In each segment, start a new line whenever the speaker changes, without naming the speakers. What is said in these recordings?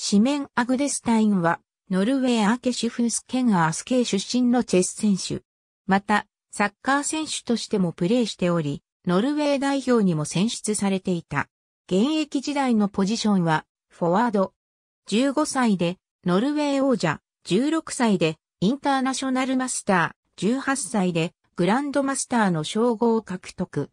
シメン・アグデス
タインは、ノルウェーアケシュフスケン・アース系出身のチェス選手。また、サッカー選手としてもプレーしており、ノルウェー代表にも選出されていた。現役時代のポジションは、フォワード。15歳で、ノルウェー王者、16歳で、インターナショナルマスター、18歳で、グランドマスターの称号を獲得。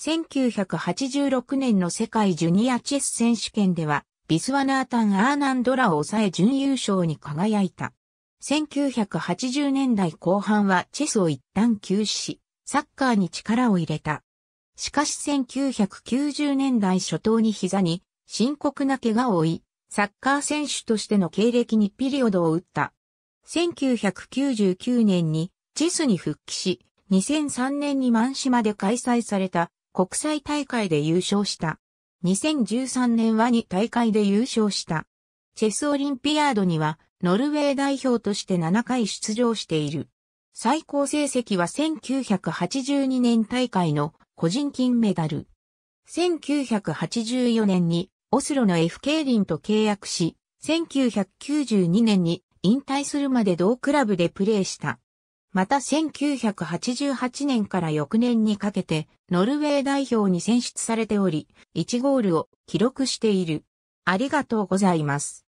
1986年の世界ジュニアチェス選手権では、ビスワナータン・アーナンドラを抑え準優勝に輝いた。1980年代後半はチェスを一旦休止し、サッカーに力を入れた。しかし1990年代初頭に膝に深刻な怪我を負い、サッカー選手としての経歴にピリオドを打った。1999年にチェスに復帰し、2003年に満島で開催された国際大会で優勝した。2013年は2大会で優勝した。チェスオリンピアードには、ノルウェー代表として7回出場している。最高成績は1982年大会の個人金メダル。1984年にオスロの F リンと契約し、1992年に引退するまで同クラブでプレーした。また1988年から翌年にかけて、ノルウェー代表に選出されており、1ゴールを記録している。ありがとうございます。